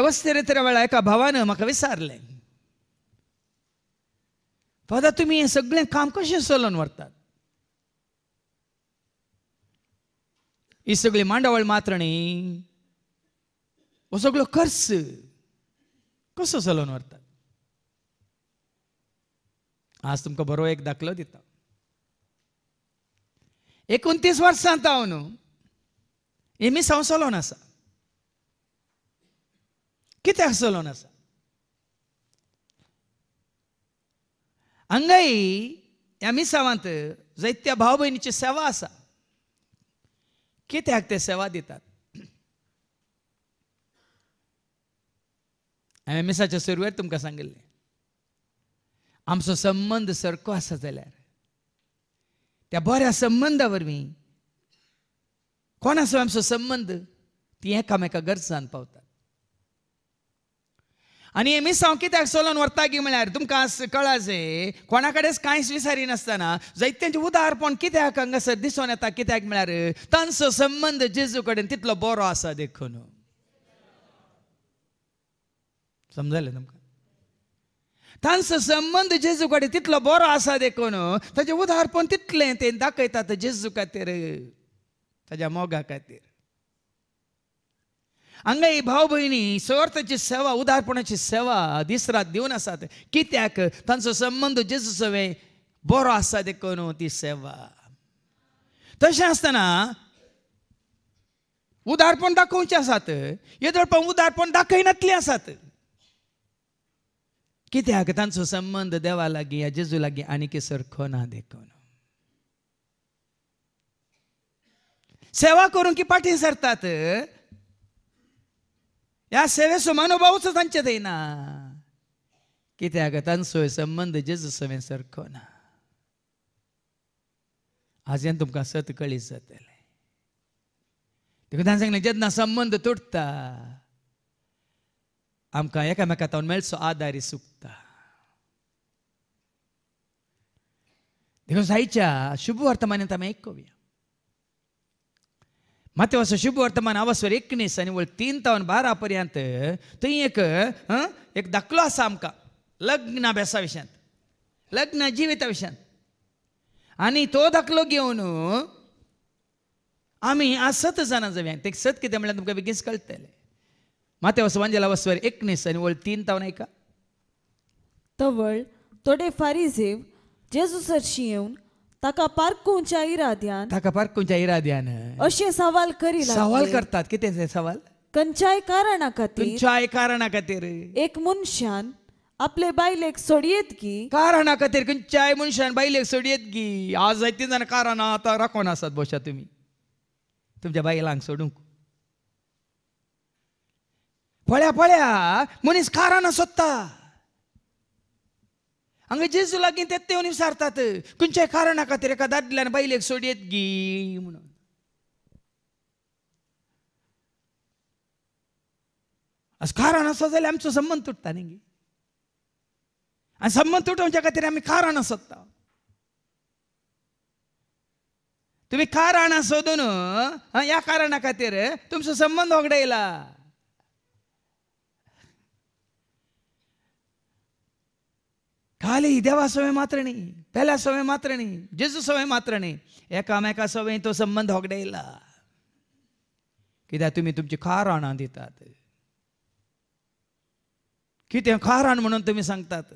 ఎవరితర वेळा एका भावानं म्हाका विचारलें फादर तुम्ही हे सगळें काम कशें चलोवन व्हरतात ही सगळी मांडावळ मात्र न्ही हो सगळो खर्च कसो चलोवन व्हरतात आज तुमकां बरो एक दाखलो दिता एकोणतीस वर्सांत हांव न्हू एमी हांव चलोवन आसा किती अंगाई या मिसावांत जैत त्या भाव भयणीची सेवा आसा कित्याक ते सेवा देतात हांवें मिसाच्या तुम्हाला तुमकां सांगिल्लें आमचो संबंध सरको असा जाल्यार त्या बऱ्या संबंदा वरवीं कोण आसा आमचो संबंध ती एकामेका गरजान पावता आणि हे हांव कित्याक चलोन व्हरता की म्हळ्यार तुमकां कळा जे कोणा कडेन कांयच विसारी नासतना जैत्यांचे तेंचें उदारपण कित्याक हांगासर दिसून येता कित्याक म्हळ्यार तांचो संबंद जेजू कडेन तितलो बरो आसा देखून समजलें तुमकां तांचो संबंद जेजू कडेन तितलो बरो आसा देखून ताचें उदारपण तितलें ते दाखयतात जेजू खातीर ताज्या मोगा खातीर हांगा ही भाव भयणी स्वार्थची सेवा उदारपणाची सेवा दिसरात दिवन आसात कित्याक तांचो संबंध जेजू सवे बरो आसा देखून ती सेवा तशें आसतना उदारपण दाखोवचें आसात येदळपण उदारपण दाखयनातलीं आसात कित्याक तांचो संबंध देवा लागीं या जेजू लागीं आनीक सरखो ना देखून सेवा करून की पाठी सरतात या सेवेसो मनोभावच तांचे देना त्या सोय संबंध जज सवे सरखो ना हाजें तुमकां सत कळीत जातले देखून सांगले सांगलें जेन्ना संबंध तुटता आमकां एकामेका तावन मेळचो आदारी सुकता देखून साईच्या शुभ वर्तमानांत ऐकूया मत शुभ वर्तमान आवसवर एकनीस आनी व्हळ तीन तावन बारा पर्यंत थंय एक एक दाखलो आसा आमकां लग्न अभ्यासा विशयांत लग्न जिविता विशयांत आनी तो दाखलो घेवन आमी आज सत जाणां जाव्यांक ते सत कितें म्हणल्यार तुमकां बेगीन बेगीच कळटलें माते वसवांजेला वसवर एकनीस आनी व्हळ तीन तावन एका तवळ थोडे तोडे फारीझेव जेजूसरशी येवन ताका पार्क कोणच्या इराद्यान ताका पार्क कोणच्या इराद्यान अशे सवाल करी सवाल करतात कितें ते सवाल खंयच्याय कारणा खातीर खंयच्याय कारणा खातीर एक मनशान आपले बायलेक सोडयेत की कारणा खातीर खंयच्याय मनशान बायलेक सोडयेत की आज जायतीं जाणां कारणां आतां राखून आसात बशा तुमी तुमच्या बायलांक सोडूंक पळ्या पळ्या मनीस कारणां सोदता हंग जेजू लागी ते विचारतात खुनच्या कारणा एका दादल्यान बैलेक सोड येत गी म्हणून कारण असं जर आमचो संबंध तुटता तुटत नाही संबंध तुटवच्या कारण असं सोडत तुम्ही कारण असोद या कारणा खातीर तुमचा संबंध वगडायला खाली देवा मात्र नाही पहिला सवे मात्र नाही जेजू सवे मात्र नाही एकामेका सवय तो संबंध होगडे येला कित्याक तुम्ही तुमची खाराणां दितात कितें खाराण म्हणून तुम्ही सांगतात